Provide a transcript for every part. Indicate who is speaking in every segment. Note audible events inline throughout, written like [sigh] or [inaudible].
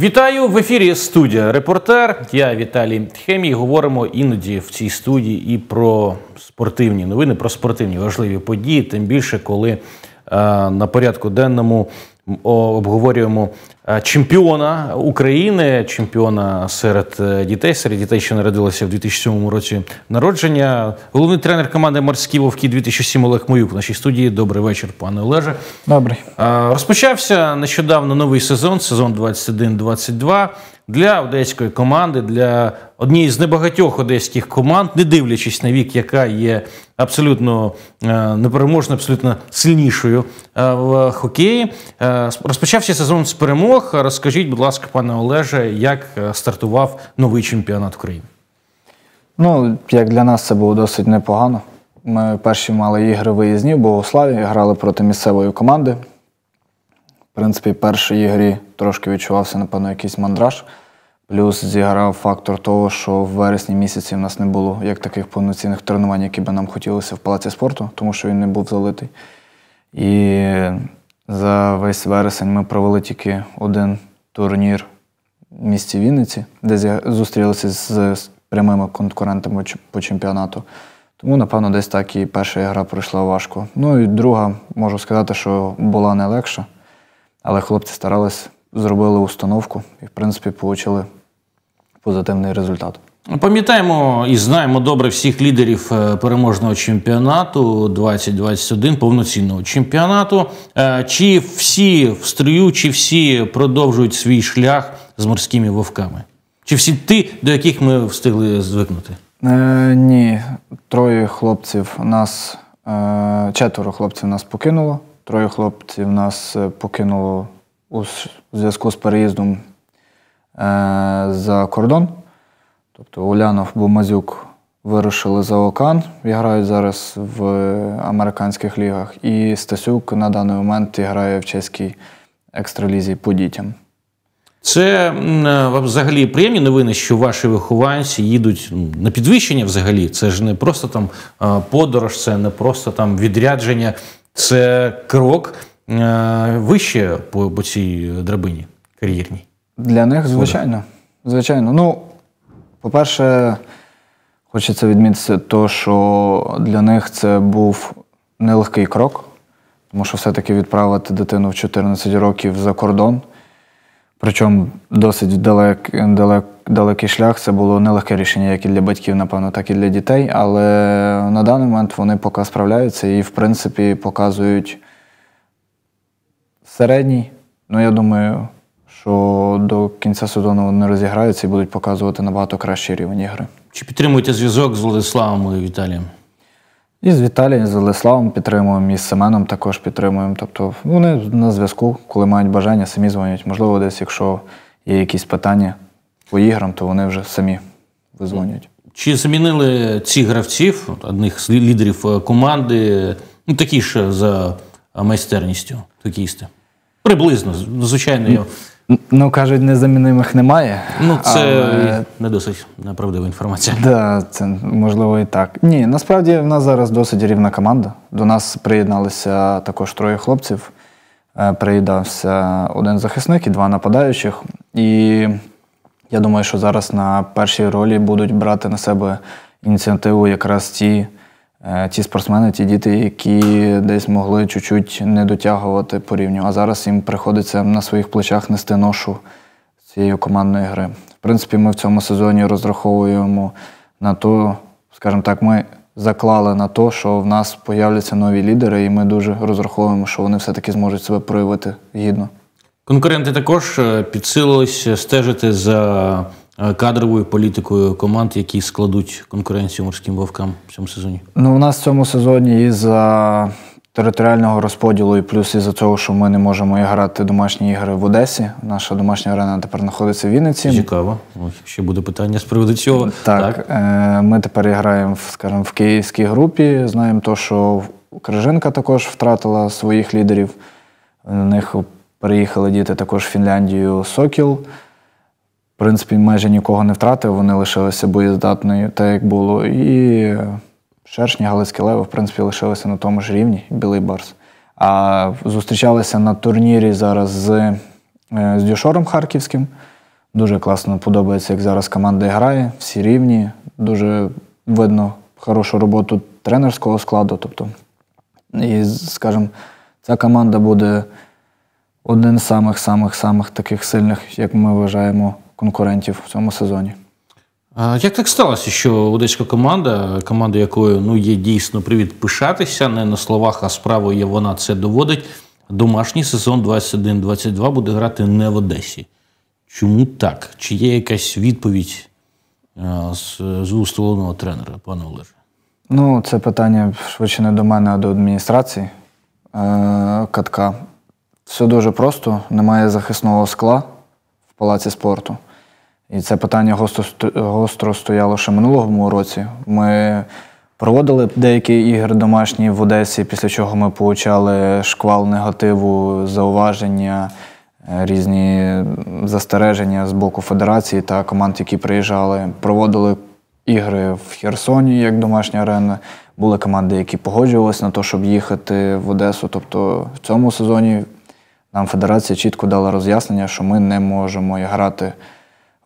Speaker 1: Вітаю в ефірі. Студія Репортер. Я Віталій Тхемій. Говоримо іноді в цій студії і про спортивні новини, про спортивні важливі події. Тим більше, коли е, на порядку денному обговорюємо е, чемпіона України, чемпіона серед е, дітей, серед дітей, що народилися в 2007 році народження. Головний тренер команди Морські вовки 2007 Олег Моюк в нашій студії. Добрий вечір, пане Олеже. Добрий. Е, розпочався нещодавно новий сезон, сезон 21-22 для одеської команди, для однієї з небагатьох одеських команд, не дивлячись на вік, яка є абсолютно е, непереможною, абсолютно сильнішою е, в хокеї. Е, розпочався сезон з перемог. Розкажіть, будь ласка, пане Олеже, як стартував новий чемпіонат
Speaker 2: України? Ну, як для нас це було досить непогано. Ми перші мали ігри виїзні в Богославі, грали проти місцевої команди. В принципі, в першій грі трошки відчувався, напевно, якийсь мандраж. Плюс зіграв фактор того, що в вересні місяці в нас не було як таких повноцінних тренувань, які би нам хотілося в палаці спорту, тому що він не був залитий. І за весь вересень ми провели тільки один турнір в місті Вінниці, де зустрілися з прямими конкурентами по чемпіонату. Тому, напевно, десь так і перша гра пройшла важко. Ну і друга, можу сказати, що була не легша. Але хлопці старались, зробили установку і, в принципі, отримали позитивний результат.
Speaker 1: Ну, пам'ятаємо і знаємо добре всіх лідерів е, переможного чемпіонату 2021, повноцінного чемпіонату. Е, чи всі в стрію, чи всі продовжують свій шлях з морськими вовками? Чи всі ті, до яких ми встигли звикнути?
Speaker 2: Е, Ні, троє хлопців нас, е, четверо хлопців нас покинуло. Троє хлопців нас е, покинуло у зв'язку з переїздом е, за кордон. Тобто Улянов Бомазюк вирушили за Окан, грають зараз в американських лігах. І Стасюк на даний момент грає в чеській екстралізі по дітям.
Speaker 1: Це е, взагалі приємні новини, що ваші вихованці їдуть на підвищення взагалі. Це ж не просто там подорож, це не просто там відрядження це крок е, вище по, по
Speaker 2: цій драбині кар'єрній. Для них, звичайно. Звичайно. Ну, по-перше, хочеться відмітити, то, що для них це був нелегкий крок, тому що все-таки відправити дитину в 14 років за кордон, причому досить далек, далеко далекий шлях. Це було нелегке рішення, як і для батьків, напевно, так і для дітей. Але на даний момент вони поки справляються і, в принципі, показують середній. Ну, я думаю, що до кінця сезону вони розіграються і будуть показувати набагато кращий рівень ігри. Чи
Speaker 1: підтримуєте зв'язок
Speaker 2: з Владиславом і Віталієм? І з Віталієм, і з Владиславом підтримуємо, і з Семеном також підтримуємо. Тобто вони на зв'язку, коли мають бажання, самі дзвонять. Можливо, десь, якщо є якісь питання по іграм, то вони вже самі визвонюють.
Speaker 1: Чи замінили ці гравців, одних з лідерів е, команди, ну такі ж за майстерністю хокеїсти?
Speaker 2: Приблизно, звичайно. Ну, кажуть, незамінимих немає. Ну, це але... не досить неправдива інформація. Так, да, це можливо і так. Ні, насправді в нас зараз досить рівна команда. До нас приєдналися також троє хлопців. Е, Приїдався один захисник і два нападаючих. І я думаю, що зараз на першій ролі будуть брати на себе ініціативу якраз ті е, ті спортсмени, ті діти, які десь могли чуть-чуть не дотягувати по рівню. А зараз їм приходиться на своїх плечах нести ношу цієї командної гри. В принципі, ми в цьому сезоні розраховуємо на то, скажімо так, ми заклали на то, що в нас появляться нові лідери, і ми дуже розраховуємо, що вони все-таки зможуть себе проявити гідно.
Speaker 1: Конкуренти також е, підсилились стежити за е, кадровою політикою команд, які складуть конкуренцію морським вовкам в цьому сезоні.
Speaker 2: Ну у нас в цьому сезоні із за територіального розподілу, і плюс із за цього, що ми не можемо грати домашні ігри в Одесі. Наша домашня арена тепер знаходиться в Вінниці. Цікаво. Ще буде питання з приводу цього. Так, так. Е, ми тепер граємо, скажімо, в київській групі. Знаємо, то що Крижинка також втратила своїх лідерів. У них Переїхали діти також в Фінляндію Сокіл. В принципі, майже нікого не втратив, вони лишилися боєздатною, так як було. І Шершні, Галицьке лево, в принципі, лишилися на тому ж рівні, білий барс. А зустрічалися на турнірі зараз з е, з Дюшором Харківським. Дуже класно подобається, як зараз команда грає, всі рівні. Дуже видно хорошу роботу тренерського складу. Тобто, і, скажімо, ця команда буде один з самих-самих-самих таких сильних, як ми вважаємо, конкурентів в цьому сезоні.
Speaker 1: Як так сталося, що одеська команда, команда якою ну, є дійсно привід пишатися, не на словах, а справою вона це доводить. Домашній сезон 21-22 буде грати не в Одесі. Чому так? Чи є якась відповідь
Speaker 2: з, з тренера, пане Олеже? Ну, це питання швидше не до мене, а до адміністрації е, катка. Все дуже просто, немає захисного скла в палаці спорту. І це питання гостро, гостро стояло ще минулому році. Ми проводили деякі ігри домашні в Одесі, після чого ми получали шквал негативу, зауваження, е, різні застереження з боку федерації та команд, які приїжджали. Проводили ігри в Херсоні як домашня арена. Були команди, які погоджувалися на те, щоб їхати в Одесу. Тобто в цьому сезоні. Нам федерація чітко дала роз'яснення, що ми не можемо грати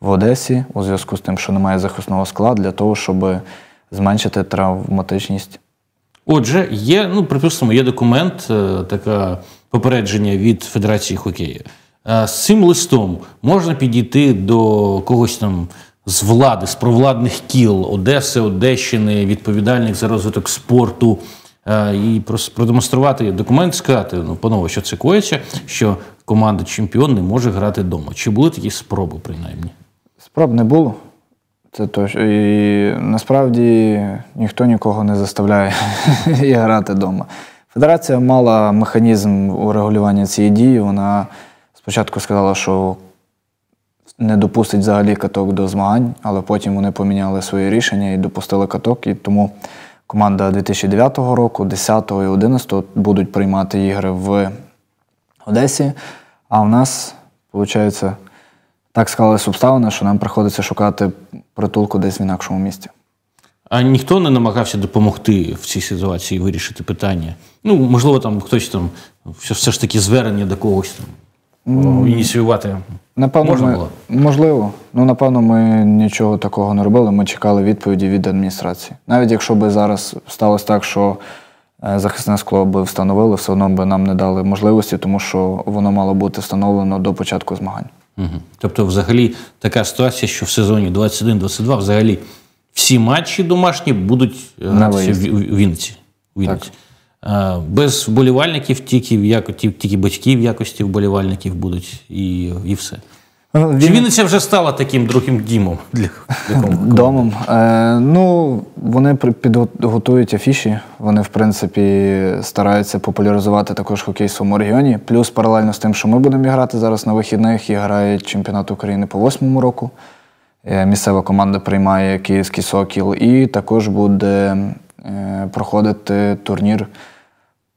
Speaker 2: в Одесі у зв'язку з тим, що немає захисного скла, для того, щоб зменшити травматичність.
Speaker 1: Отже, є, ну припустимо, є документ, е, таке попередження від Федерації хокею. Е, з цим листом можна підійти до когось там з влади, з провладних кіл Одеси, Одещини, відповідальних за розвиток спорту. Е, і продемонструвати документ, сказати, ну, панове, що це коїться, що команда чемпіон не може грати вдома. Чи були такі спроби, принаймні?
Speaker 2: Спроб не було. Це точно. І насправді ніхто нікого не заставляє [laughs] грати вдома. Федерація мала механізм урегулювання цієї дії. Вона спочатку сказала, що не допустить взагалі каток до змагань, але потім вони поміняли своє рішення і допустили каток. І тому команда 2009 року, 10 і 11 будуть приймати ігри в Одесі. А в нас, виходить, так склалися обставини, що нам приходиться шукати притулку десь в інакшому місті.
Speaker 1: А ніхто не намагався допомогти в цій ситуації вирішити питання. Ну, можливо, там хтось там все ж таки звернення до когось там, mm. ініціювати.
Speaker 2: Напевно, Можна ми, було? можливо. Ну, напевно, ми нічого такого не робили. Ми чекали відповіді від адміністрації. Навіть якщо би зараз сталося так, що е, захисне скло би встановили, все одно би нам не дали можливості, тому що воно мало бути встановлено до початку змагань.
Speaker 1: Угу. Тобто, взагалі, така ситуація, що в сезоні 21-22 взагалі всі матчі домашні будуть е, гратися в, в, в Вінниці. В Вінниці. Так. Е, без вболівальників тільки як, тільки батьки в якості вболівальників будуть
Speaker 2: і і все. Ну, він... Чи
Speaker 1: Вінниця вже стала таким другим дімом
Speaker 2: для, [laughs] для домом? Е, Ну вони підготують афіші. Вони, в принципі, стараються популяризувати також хокей в своєму регіоні. Плюс паралельно з тим, що ми будемо грати зараз на вихідних і грають чемпіонат України по восьмому року. Е, місцева команда приймає київський сокіл, і також буде е, проходити турнір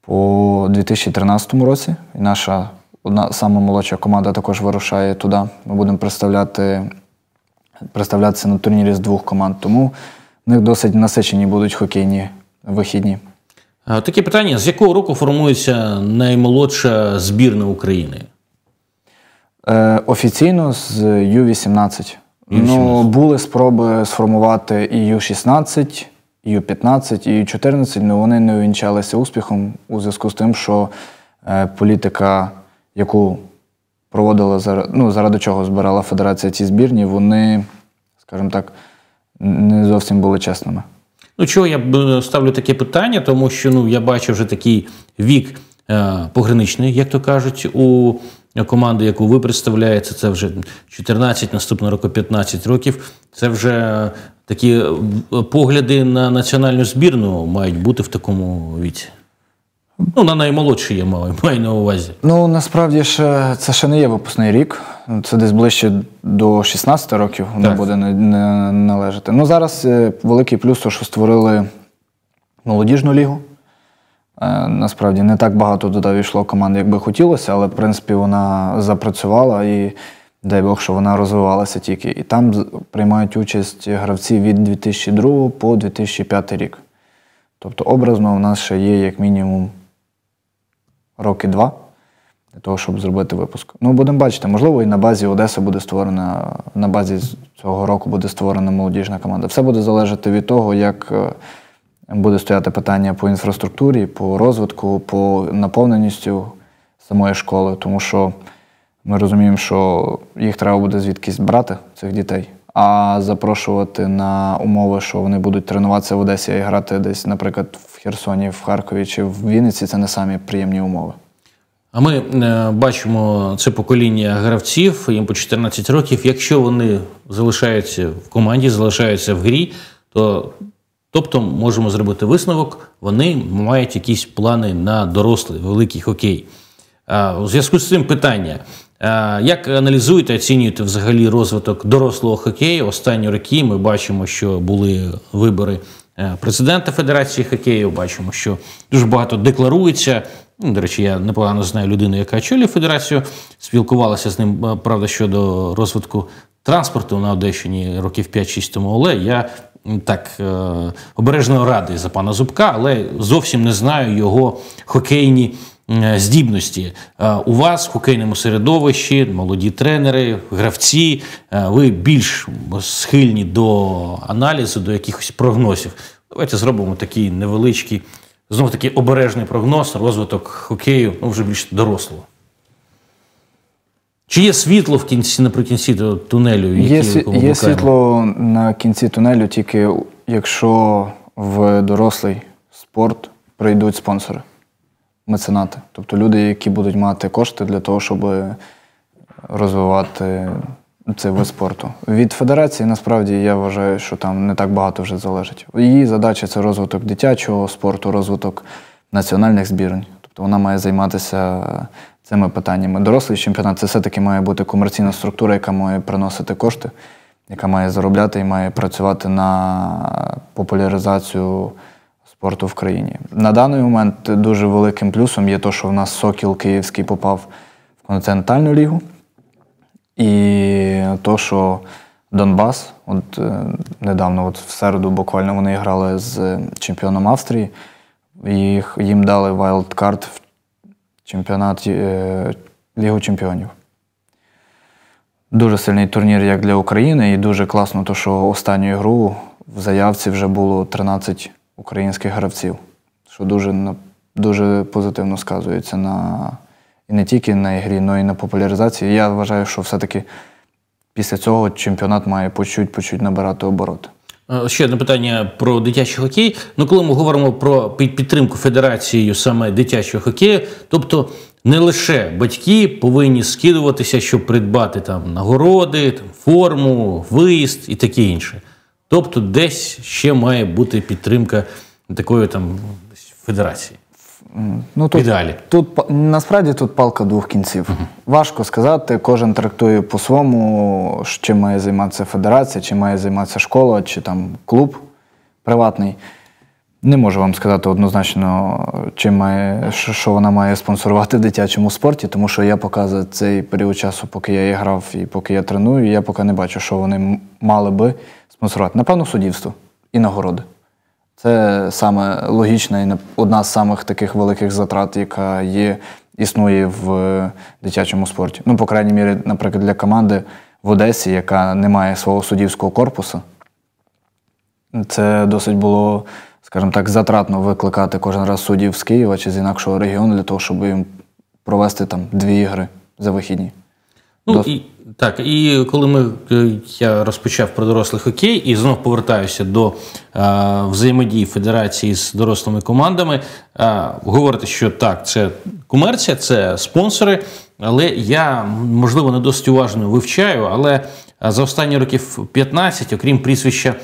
Speaker 2: у 2013 році. І наша одна сама молодша команда також вирушає туди. Ми будемо представляти, представлятися на турнірі з двох команд. Тому в них досить насичені будуть хокейні вихідні.
Speaker 1: Е, таке питання: з якого року формується наймолодша збірна України?
Speaker 2: Е, офіційно з Ю-18. Ну, Були спроби сформувати і Ю-16 u 15 і u 14 але вони не увінчалися успіхом у зв'язку з тим, що е, політика, яку проводила ну, заради чого збирала Федерація ці збірні, вони, скажімо так, не зовсім були чесними.
Speaker 1: Ну, чого я е, ставлю таке питання, тому що ну я бачу вже такий вік е, пограничний, як то кажуть, у команду, яку ви представляєте, це вже 14, наступного року 15 років. Це вже е, такі е, погляди на національну збірну мають бути в такому віці.
Speaker 2: Ну, на наймолодші я маю, [laughs] маю на увазі. Ну насправді ж це ще не є випускний рік. Це десь ближче до 16 років воно буде не, не належати. Ну зараз е, великий плюс, то що створили молодіжну лігу. Е, насправді не так багато туди війшло команд, як би хотілося, але в принципі вона запрацювала і дай Бог, що вона розвивалася тільки. І там приймають участь гравці від 2002 по 2005 рік. Тобто, образно в нас ще є як мінімум роки два для того, щоб зробити випуск. Ну, будемо бачити, можливо, і на базі Одеси буде створена, на базі цього року буде створена молодіжна команда. Все буде залежати від того, як. Е, Буде стояти питання по інфраструктурі, по розвитку, по наповненістю самої школи, тому що ми розуміємо, що їх треба буде звідкись брати, цих дітей, а запрошувати на умови, що вони будуть тренуватися в Одесі і грати десь, наприклад, в Херсоні, в Харкові чи в Вінниці це не самі приємні умови.
Speaker 1: А ми е, бачимо це покоління гравців, їм по 14 років. Якщо вони залишаються в команді, залишаються в грі, то Тобто можемо зробити висновок, вони мають якісь плани на дорослий великий хокей. У зв'язку з цим питання: як аналізуєте, оцінюєте взагалі розвиток дорослого хокею? Останні роки ми бачимо, що були вибори е, президента Федерації хокею. Бачимо, що дуже багато декларується. Ну, до речі, я непогано знаю людину, яка очолює федерацію. Спілкувалася з ним е, правда щодо розвитку. Транспорту на Одещині років 5-6 тому, але я так е, обережно радий за пана Зубка, але зовсім не знаю його хокейні. Е, здібності е, у вас в хокейному середовищі, молоді тренери, гравці. Ви більш схильні до аналізу, до якихось прогнозів. Давайте зробимо такий невеличкий, знов таки обережний прогноз, розвиток хокею, ну вже більш дорослого. Чи є світло в кінці наприкінці тунелю? Які є є
Speaker 2: світло на кінці тунелю, тільки якщо в дорослий спорт прийдуть спонсори, меценати. Тобто люди, які будуть мати кошти для того, щоб розвивати цей вид спорту. Від федерації насправді я вважаю, що там не так багато вже залежить. Її задача це розвиток дитячого спорту, розвиток національних збірень. Тобто вона має займатися цими питаннями. Дорослий чемпіонат це все-таки має бути комерційна структура, яка має приносити кошти, яка має заробляти і має працювати на популяризацію спорту в країні. На даний момент дуже великим плюсом є те, що в нас Сокіл Київський попав в континентальну лігу. І то, що Донбас, от е, недавно, от в середу, буквально вони грали з чемпіоном Австрії, їх їм дали вайлдкарт в чемпіонат е, Лігу Чемпіонів. Дуже сильний турнір як для України, і дуже класно, то, що останню гру в заявці вже було 13 українських гравців, що дуже дуже позитивно сказується на і не тільки на ігрі, але й на популяризації. Я вважаю, що все-таки після цього чемпіонат має почуть-почуть набирати обороти.
Speaker 1: Е, ще одне питання про дитячий хокей. Ну, коли ми говоримо про підтримку федерацією саме дитячого хокею, тобто не лише батьки повинні скидуватися, щоб придбати там нагороди, там, форму, виїзд і таке інше. Тобто, десь ще має бути підтримка такої там федерації.
Speaker 2: Ну, тут, Ідеалі. Тут насправді тут палка двох кінців. Угу. Важко сказати, кожен трактує по-своєму, чим має займатися федерація, чи має займатися школа, чи там клуб приватний. Не можу вам сказати однозначно, чим має, що вона має спонсорувати в дитячому спорті, тому що я показую цей період часу, поки я грав і поки я треную, я поки не бачу, що вони мали би спонсорувати. Напевно, судівство і нагороди. Це саме логічна і одна з самих таких великих затрат, яка є, існує в е, дитячому спорті. Ну, по крайній мірі, наприклад, для команди в Одесі, яка не має свого суддівського корпусу. Це досить було, скажімо так, затратно викликати кожен раз суддів з Києва чи з інакшого регіону для того, щоб їм провести там дві ігри за вихідні.
Speaker 1: Ну, Дос... і так, і коли ми е, я розпочав про дорослий хокей і знов повертаюся до е, взаємодії федерації з дорослими командами, е, говорити, що так, це комерція, це спонсори. Але я можливо не досить уважно вивчаю, але е, за останні років 15, окрім прізвища,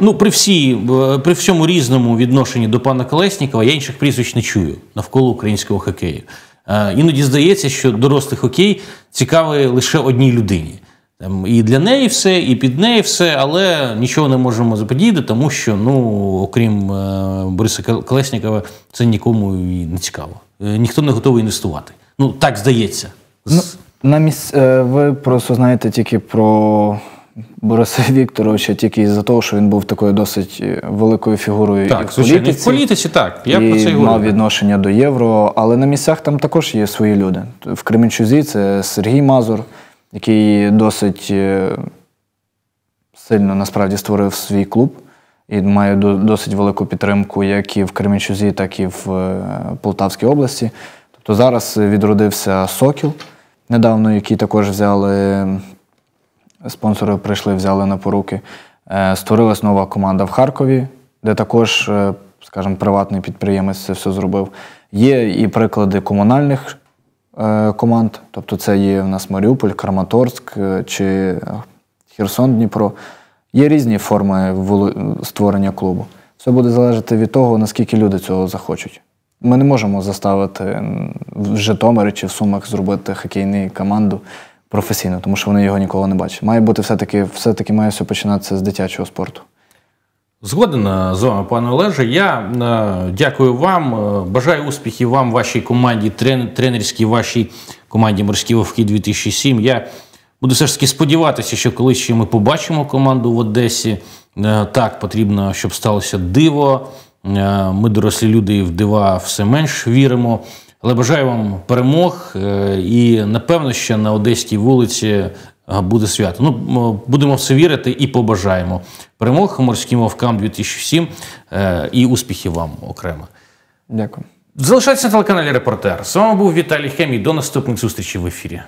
Speaker 1: ну при всій, е, при всьому різному відношенні до пана Колеснікова, я інших прізвищ не чую навколо українського хокею. Е, іноді здається, що дорослий хокей цікавий лише одній людині. І для неї все, і під неї все, але нічого не можемо заподіяти, тому що, ну, окрім е, Бориса Колеснікова, це нікому і не цікаво. Е, ніхто не готовий інвестувати. Ну, так здається.
Speaker 2: Ну, на місць... Ви просто знаєте тільки про Бориса Вікторовича тільки із-за того, що він був такою досить е, великою фігурою так, і в звичайно, політиці, в
Speaker 1: політиці так. Я і про це і мав
Speaker 2: відношення до євро, але на місцях там також є свої люди. В Кременчузі це Сергій Мазур, який досить е, сильно насправді створив свій клуб і має досить велику підтримку як і в Кременчузі, так і в е, Полтавській області. Тобто зараз відродився Сокіл недавно, який також взяли спонсори прийшли, взяли на поруки. Е, створилась нова команда в Харкові, де також, е, скажімо, приватний підприємець це все зробив. Є і приклади комунальних е, команд, тобто це є в нас Маріуполь, Краматорськ чи Херсон Дніпро. Є різні форми створення клубу. Все буде залежати від того, наскільки люди цього захочуть. Ми не можемо заставити в Житомирі чи в Сумах зробити хокейну команду професійно, тому що вони його ніколи не бачать. Має бути все-таки все-таки має все починатися з дитячого спорту. Згоден е,
Speaker 1: з вами, пане Олеже. Я е, дякую вам. Е, бажаю успіхів вам, вашій команді, трен, тренерській вашій команді Морські вовки 2007. Я буду все ж таки сподіватися, що колись ще ми побачимо команду в Одесі. Е, так, потрібно, щоб сталося диво. Е, ми, дорослі люди, в дива все менш віримо. Але бажаю вам перемог е, і напевно ще на Одеській вулиці е, буде свято. Ну будемо все вірити і побажаємо перемог морським вовкам 2007 е, і успіхів вам окремо. Дякую. Залишайтеся на телеканалі Репортер. З вами був Віталій Хемій. До наступних зустрічей в ефірі.